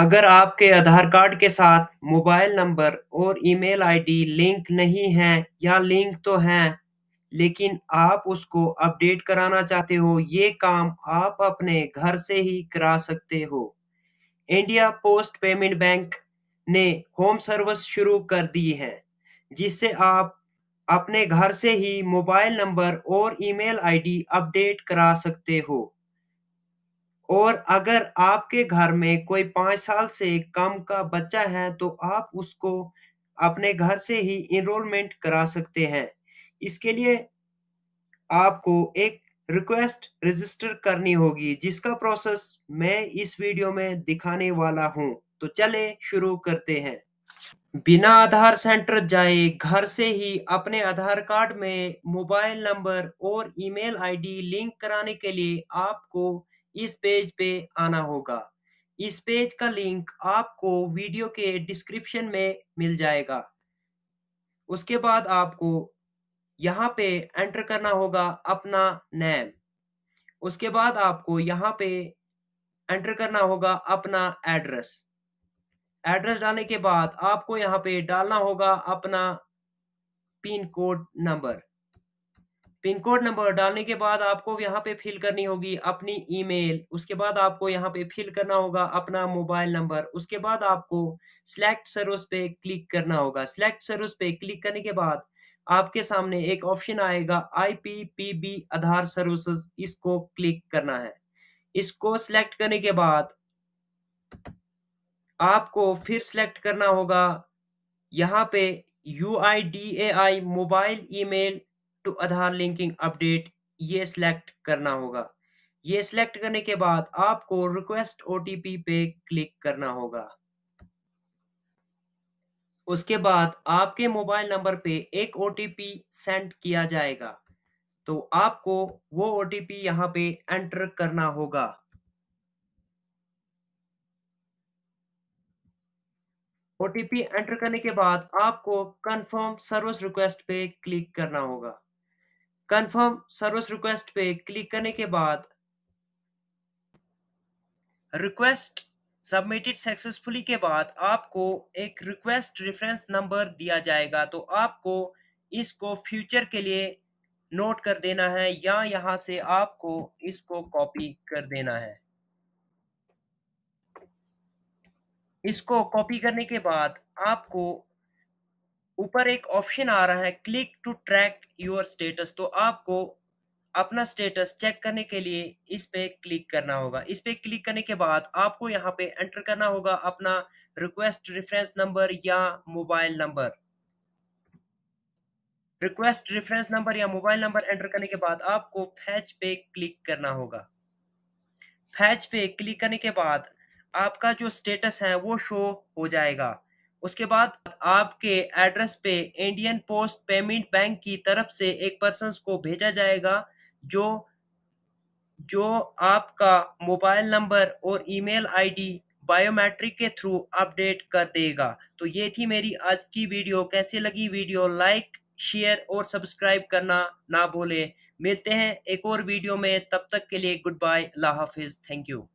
अगर आपके आधार कार्ड के साथ मोबाइल नंबर और ईमेल आईडी लिंक नहीं है या लिंक तो हैं लेकिन आप उसको अपडेट कराना चाहते हो ये काम आप अपने घर से ही करा सकते हो इंडिया पोस्ट पेमेंट बैंक ने होम सर्विस शुरू कर दी है जिससे आप अपने घर से ही मोबाइल नंबर और ईमेल आईडी अपडेट करा सकते हो और अगर आपके घर में कोई पांच साल से कम का बच्चा है, तो आप उसको अपने घर से ही इनरोलमेंट करा सकते हैं। इसके लिए आपको एक रिक्वेस्ट रजिस्टर करनी होगी, जिसका प्रोसेस मैं इस वीडियो में दिखाने वाला हूँ। तो चले शुरू करते हैं। बिना आधार सेंटर जाए घर से ही अपने आधार कार्ड में मोबाइल नंबर और ईमेल आईडी लिंक कराने के लिए आपको इस पेज पे आना होगा इस पेज का लिंक आपको वीडियो के डिस्क्रिप्शन में मिल जाएगा उसके बाद आपको यहाँ पे एंटर करना होगा अपना नेम उसके बाद आपको यहाँ पे एंटर करना होगा अपना एड्रेस एड्रेस डालने के बाद आपको यहाँ पे डालना होगा अपना pin code number pin code number डालने के बाद आपको यहाँ पे फिल करनी होगी अपनी ईमेल उसके बाद आपको यहाँ पे फिल करना होगा अपना मोबाइल नंबर उसके बाद आपको सिलेक्ट सर्विस पे क्लिक करना होगा सिलेक्ट सर्विस पे क्लिक करने के बाद आपके सामने एक ऑप्शन आएगा आईपीपीबी आधार सर्विसेज इसको क्लिक करना है इसको सिलेक्ट करने के बाद आपको फिर सिलेक्ट करना होगा यहाँ पे U I D A I mobile email to Aadhaar linking update ये सिलेक्ट करना होगा ये सिलेक्ट करने के बाद आपको रिक्वेस्ट ओटीपी पे क्लिक करना होगा उसके बाद आपके मोबाइल नंबर पे एक ओटीपी सेंड किया जाएगा तो आपको वो ओटीपी यहाँ पे एंटर करना होगा ओटीपी एंटर करने के बाद आपको कंफर्म सर्विस रिक्वेस्ट पे क्लिक करना होगा कंफर्म सर्विस रिक्वेस्ट पे क्लिक करने के बाद रिक्वेस्ट सबमिटेड सक्सेसफुली के बाद आपको एक रिक्वेस्ट रेफरेंस नंबर दिया जाएगा तो आपको इसको फ्यूचर के लिए नोट कर देना है या यहां से आपको इसको कॉपी कर देना है इसको कॉपी करने के बाद आपको ऊपर एक ऑप्शन आ रहा है click to track your status तो आपको अपना स्टेटस चेक करने के लिए इस पे क्लिक करना होगा इस पे क्लिक करने के बाद आपको यहाँ पे एंटर करना होगा अपना रिक्वेस्ट रेफरेंस नंबर या mobile number request reference number या मोबाइल नंबर एंटर करने के बाद आपको फैच पे क्लिक करना होगा फैच पे क्लिक करने के बाद आपका जो स्टेटस है वो शो हो जाएगा उसके बाद आपके एड्रेस पे इंडियन पोस्ट पेमेंट बैंक की तरफ से एक पर्सन को भेजा जाएगा जो जो आपका मोबाइल नंबर और ईमेल आईडी बायोमेट्रिक के थ्रू अपडेट कर देगा तो ये थी मेरी आज की वीडियो कैसे लगी वीडियो लाइक शेयर और सब्सक्राइब करना ना भूले मिलते हैं एक और वीडियो में तब तक के लिए गुड बाय अल्लाह हाफिज़ थैंक यू